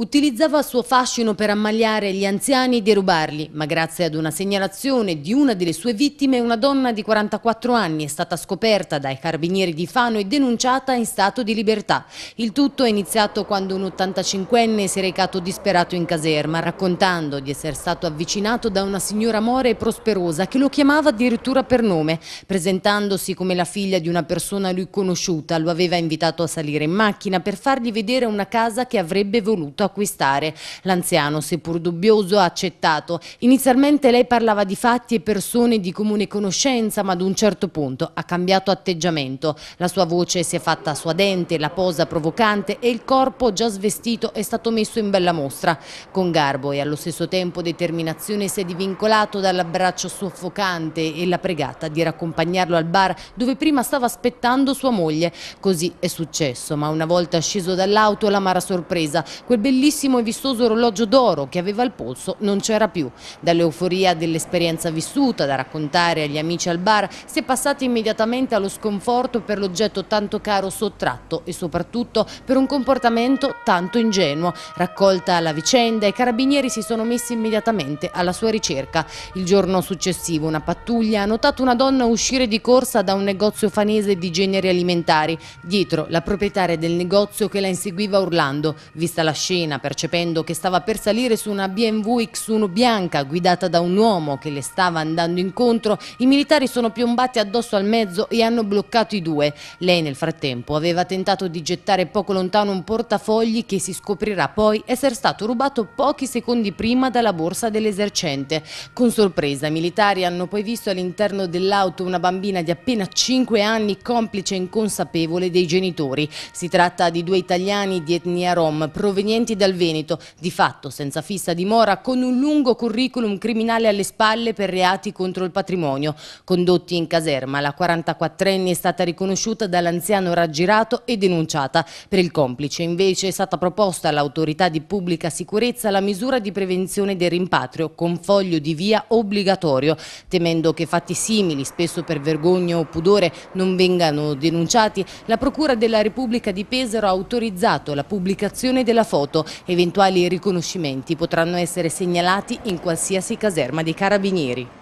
Utilizzava il suo fascino per ammaliare gli anziani e derubarli, ma grazie ad una segnalazione di una delle sue vittime, una donna di 44 anni è stata scoperta dai carabinieri di Fano e denunciata in stato di libertà. Il tutto è iniziato quando un 85enne si è recato disperato in caserma, raccontando di essere stato avvicinato da una signora more e prosperosa che lo chiamava addirittura per nome, presentandosi come la figlia di una persona lui conosciuta, lo aveva invitato a salire in macchina per fargli vedere una casa che avrebbe voluto acquistare acquistare. L'anziano, seppur dubbioso, ha accettato. Inizialmente lei parlava di fatti e persone di comune conoscenza, ma ad un certo punto ha cambiato atteggiamento. La sua voce si è fatta suadente, la posa provocante e il corpo già svestito è stato messo in bella mostra. Con garbo e allo stesso tempo determinazione si è divincolato dall'abbraccio soffocante e la pregata di raccompagnarlo al bar dove prima stava aspettando sua moglie. Così è successo, ma una volta sceso dall'auto la mara sorpresa, quel bellissimo bellissimo e vistoso orologio d'oro che aveva al polso non c'era più. Dall'euforia dell'esperienza vissuta, da raccontare agli amici al bar, si è passati immediatamente allo sconforto per l'oggetto tanto caro sottratto e soprattutto per un comportamento tanto ingenuo. Raccolta la vicenda, i carabinieri si sono messi immediatamente alla sua ricerca. Il giorno successivo una pattuglia ha notato una donna uscire di corsa da un negozio fanese di generi alimentari. Dietro la proprietaria del negozio che la inseguiva urlando. Vista la scena scena percependo che stava per salire su una BMW X1 bianca guidata da un uomo che le stava andando incontro, i militari sono piombati addosso al mezzo e hanno bloccato i due. Lei nel frattempo aveva tentato di gettare poco lontano un portafogli che si scoprirà poi essere stato rubato pochi secondi prima dalla borsa dell'esercente. Con sorpresa i militari hanno poi visto all'interno dell'auto una bambina di appena 5 anni complice inconsapevole dei genitori. Si tratta di due italiani di etnia rom provenienti provenienti dal Veneto, di fatto senza fissa dimora, con un lungo curriculum criminale alle spalle per reati contro il patrimonio. Condotti in caserma, la 44enne è stata riconosciuta dall'anziano raggirato e denunciata. Per il complice invece è stata proposta all'autorità di pubblica sicurezza la misura di prevenzione del rimpatrio con foglio di via obbligatorio, temendo che fatti simili, spesso per vergogna o pudore, non vengano denunciati, la Procura della Repubblica di Pesaro ha autorizzato la pubblicazione della foto detenuto. Eventuali riconoscimenti potranno essere segnalati in qualsiasi caserma dei carabinieri.